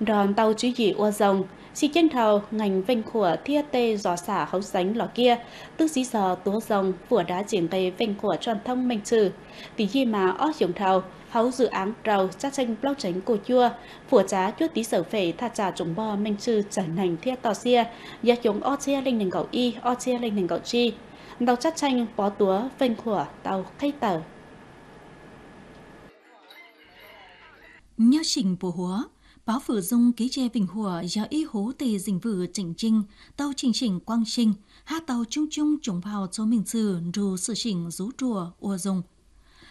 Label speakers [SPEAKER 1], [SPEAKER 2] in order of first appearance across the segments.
[SPEAKER 1] đòn tàu chú dị ua rồng xì chân thầu ngành vinh của thia tê gió xả hấu sánh lò kia tức xí giờ túa rồng của đá triển cây vinh của tròn thông minh trừ tí gì mà ó dùng thầu hấu dự án rầu cha tranh bóc tránh cổ chua phủa trá chút tí sở phệ thà trà trùng bò minh trừ trở nành thia tò xia giá chúng ó chia linh nền gạo y ó chia linh nền gạo chi tàu chắc tranh bó túa vinh của tàu khay tờ nhớ trình bồ húa báo phủ dung ký che bình hùa giờ y hố tề dình vử chỉnh trinh tàu trình trình quang trinh ha tàu chung chung trùng vào số mình trừ rù sự chỉnh rú trùa ua dùng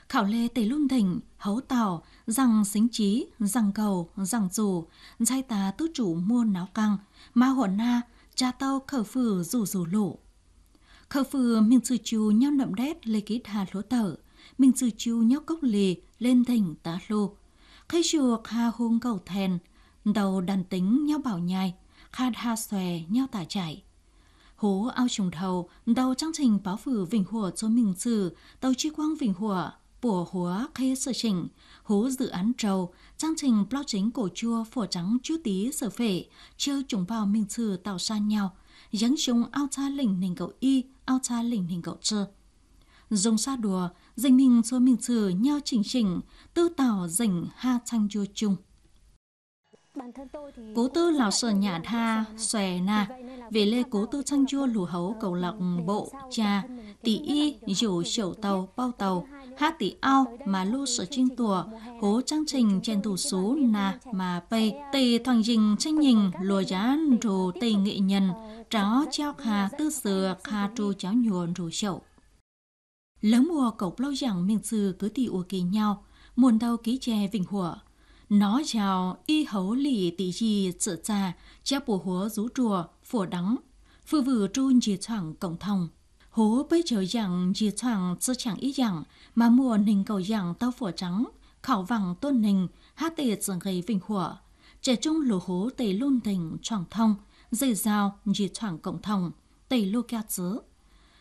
[SPEAKER 1] khảo lê tề lung thỉnh hấu tàu rằng xính trí rằng cầu rằng dù giai tá tứ chủ mua náo căng ma hồn na cha tàu khở phử rủ rủ lộ khở phử mình trừ chú nhau nậm đét lê ký thà lúa tở mình trừ chú nhau cốc lì lên thỉnh tá lô khi chuộc ha hung cầu thèn, đầu đàn tính nhau bảo nhai, khát ha xòe nhau tả chạy. Hố ao trùng đầu, đầu trang trình báo phủ vĩnh hùa cho mình sử, tàu chi quang vĩnh hùa, bùa hùa khê sở chỉnh, hố dự án trầu, trang trình blog chính cổ chua phổ trắng chú tí sở phệ, chiêu trùng vào mình sử tạo san nhau, dẫn chúng ao cha lỉnh nền cậu y, ao cha lỉnh nền cậu trơ dùng xa đùa dành mình số mình sử nhau chỉnh chỉnh tư tỏ dành ha sang chua chung cố tư lão sở nhà tha xòe na về lê cố tư sang chua lù hấu cầu lọc bộ cha tỷ y dù chậu tàu bao tàu hát tỷ ao mà lu sở trinh tùa hố trang trình trên thủ số na mà pây tề ờ, thoảng dình tranh nhìn lùa giá rù tề nghệ nhân ờ, tráo treo khà tư sửa khà trù cháo nhuồn rù chậu lớn mùa cộc lâu rằng miền sư cứ tì ua kỳ nhau, muôn đâu ký chè vinh hùa. Nó chào y hấu lì tỷ gì sợ cha cha bùa húa rú chùa, phùa đắng, phư vừa trôn dì thoảng cổng thông. Hố bây chờ rằng dì thoảng sơ chẳng ý rằng, mà mùa nình cầu rằng tao phùa trắng, khảo vàng tôn nình, hát tề chẳng gây vinh hùa. Trẻ trung lù hố tề luôn tình trọng thông, dây dao dì thoảng cộng thông, tề lô kia chứa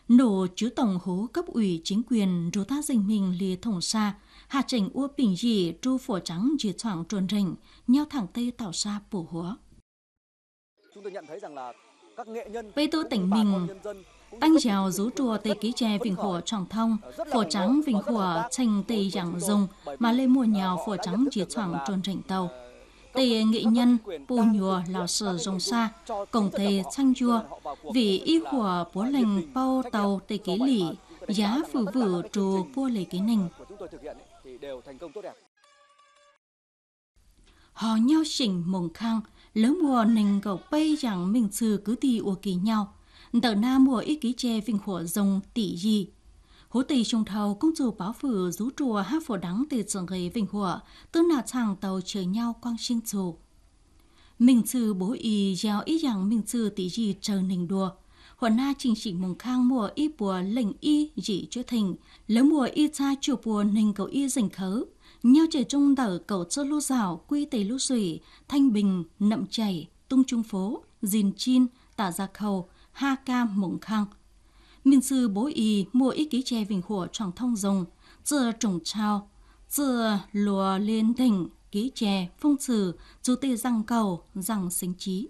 [SPEAKER 1] nổ chứa tổng hố cấp ủy chính quyền rú ta dình mình lì thổng xa, hạ trình ua bình dị tru phổ trắng dì thoảng trồn rình, nhau thẳng tây tạo xa bổ húa. Chúng tôi nhận thấy rằng là các nghệ nhân... Bây tôi tỉnh mình, anh giàu rú chùa tây ký tre vinh khổ trọng thông, phổ trắng vinh khổ thành tây dạng dùng, mà lê mùa nhào phổ trắng dì thoảng trồn rình tàu tây nghị nhân bù nhùa lào sở rồng sa cổng thề chăng chua vị y của bố lành bao tàu tây ký lỉ giá phử vử trù bua lê ký ninh họ nhau chỉnh mồng khang lớn mùa nình gầu bay rằng mình sư cứ tì ua kỳ nhau tờ na mùa ít ký tre vinh khổ rồng tỷ gì hú tì trung thầu công chủ báo phử rú chùa hát phổ đắng từ trường gây vinh hùa, tư nà chẳng tàu chờ nhau quang sinh chủ. Mình trừ bố y gieo ý rằng mình trừ tí gì chờ nình đùa. Hồ na trình chỉ mùng khang mùa y bùa lệnh y dị chữa thình, lớn mùa y cha chùa bùa nình cầu y rình khớ. Nhau trời trung đở cầu chơ lô rào, quy tề lô sủy, thanh bình, nậm chảy, tung trung phố, dìn chin, tả gia khẩu, ha ca mùng khang mình sư bố ý mua ít ký chè vinh hùa trọng thông dùng, dựa trồng trao, dựa lùa lên đỉnh, ký chè, phong trừ, chú tê răng cầu, răng sinh trí.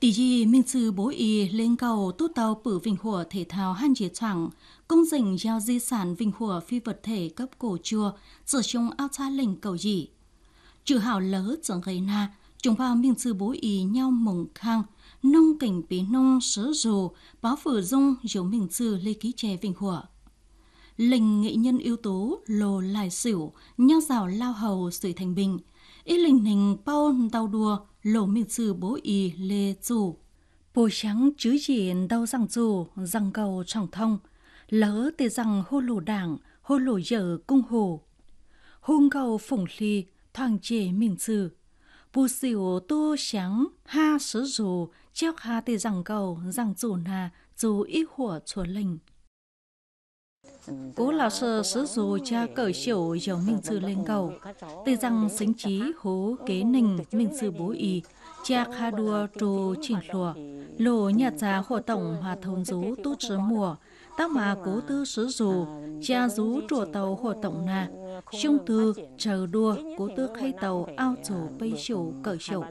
[SPEAKER 1] Tỷ gì minh sư bố ý lên cầu tu tàu bử vinh hùa thể thao han chế chẳng, công dình giao di sản vinh hùa phi vật thể cấp cổ chua, dựa chung ao cha lệnh cầu dị. Trừ hảo lỡ chẳng gây na, chúng vào miệng sư bố ý nhau mừng khang nông cảnh bí nông sớ dù báo phở dung dấu mình sư lê ký chè vinh hùa lình nghệ nhân yếu tố lồ lại xỉu nhau rào lao hầu sưởi thành bình y lình nình bao tàu đua lồ miệng sư bố ý lê dù bồ trắng chứ diện đau răng dù răng cầu trọng thông lỡ tê răng hô lồ đảng hô lồ dở cung hồ hung cầu phủng ly thoảng chế mình sư 不是我多想，哈 sử dù chắc ha thì rằng cầu rằng chủ nà dù ý hỏa chuẩn linh. Cố lão sư sử dù cha cởi chiều dầu minh sư lên cầu, từ rằng xính trí hố kế nình minh sư bố y cha kha đua trù chỉnh lùa, lộ nhạt già hộ tổng hòa thông rú tu trứ mùa, tác mà cố tư sử dù, cha rú trùa tàu hộ tổng nà, Trung từ chờ đua cố tước hay tàu ao à, trổ bay chủ cỡ chậu.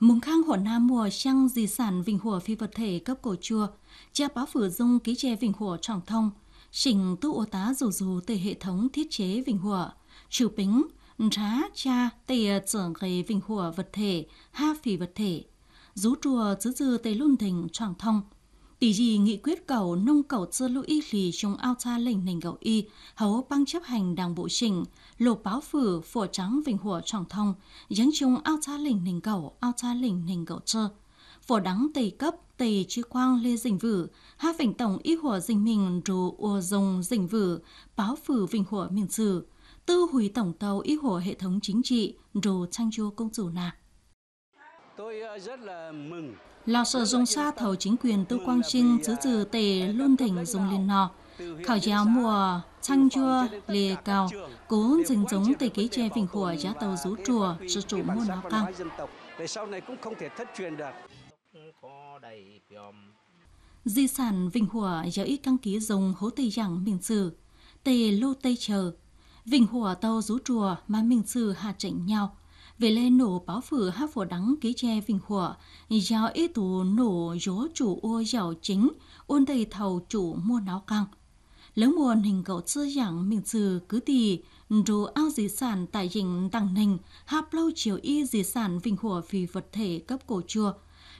[SPEAKER 1] Mùng khang hổ nam mùa trăng di sản vinh hồ phi vật thể cấp cổ chùa cha báo phử dung ký chè vinh hồ trọng thông, chỉnh tu ô tá dù dù tề hệ thống thiết chế vinh hồ trừ bính, trá cha tề trưởng gây vinh hồ vật thể, ha phi vật thể, rú chùa chứ dư tề luân thỉnh trọng thông, tỷ gì nghị quyết cầu nông cầu dư lưu y lì trong ao cha lệnh nền cầu y hấu băng chấp hành đảng bộ trình lộ báo phử phổ trắng vịnh hùa trọng thông dẫn chung ao cha lệnh nền cầu ao cha lệnh nền cầu chơ phổ đắng tây cấp tây chư quang lê dình vử hai vịnh tổng y hùa dình mình rù ùa dùng dình vử báo phử vịnh hùa miền sử tư hủy tổng tàu y hùa hệ thống chính trị rù trang chua công chủ nà tôi ờ, rất là mừng lào sở dùng xa thầu chính quyền tư Quang Trinh giữ từ tề luôn thỉnh dùng liền nọ. Khảo giáo mùa chanh chua lề cao, cố dình giống tề ký tre vinh hùa giá tàu rú chùa, sự chủ mua nó căng. sau này cũng không thể thất truyền được. Di sản Vinh Hùa ít căn ký dùng hố tây giảng mình sử, tề lô tây chờ. Vinh Hùa tàu rú chùa mà mình sử hạ chỉnh nhau, về lên nổ báo phử hát phổ đắng ký tre vinh hùa giao ý tù nổ gió chủ ô giàu chính, ôn đầy thầu chủ mua náo căng. Lớn muôn hình cậu tư giảng mình trừ cứ tì, dù ao di sản tại dình tăng ninh, hạp lâu chiều y di sản vinh hùa vì vật thể cấp cổ chùa.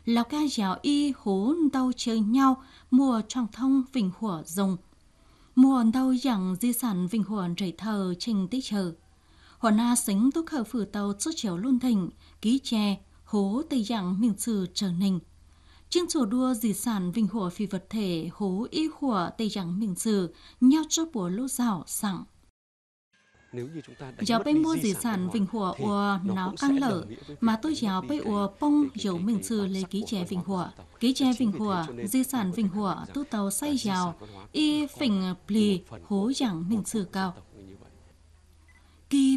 [SPEAKER 1] Lào ca giáo y hố đau chơi nhau, mùa trọng thông vinh hùa rồng. Mùa đau giảng di sản vinh hùa rảy thờ trình tích chờ hồ na xính tốt khờ phử tàu cho chiều luôn thỉnh, ký tre hố tây dạng miền trừ trở nình Chiên chùa đua di sản vinh hùa phi vật thể hố y hùa tây dạng miền trừ, nhau cho bùa lô rào sẵn nếu như chúng ta giáo mất mua di sản vinh hùa ua nó căng lở mà tôi giáo bây ua bông dấu mình sư lấy ký tre vinh hùa ký tre vinh hùa di sản vinh hùa tu tàu say giáo y phình plì hố dạng mình sư cao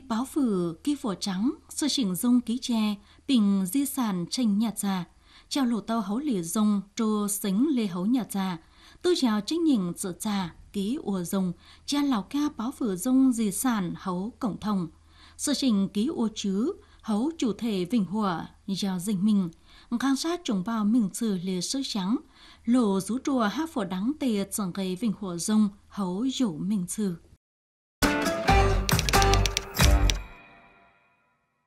[SPEAKER 1] báo phử kỳ phổ trắng sơ chỉnh dung ký tre tỉnh di sản tranh nhạt già treo lù tàu hấu lì dung trô xính lê hấu nhạt già tư trèo trách nhìn dự trà ký ùa dung cha lào ca báo phử dung di sản hấu cổng thông sơ chỉnh ký ùa chứ hấu chủ thể vĩnh hùa giao dinh mình quan sát trùng bao mình trừ lì sơ trắng lộ rú trùa hát phổ đắng tề chẳng gây vĩnh hùa dung hấu dụ mình trừ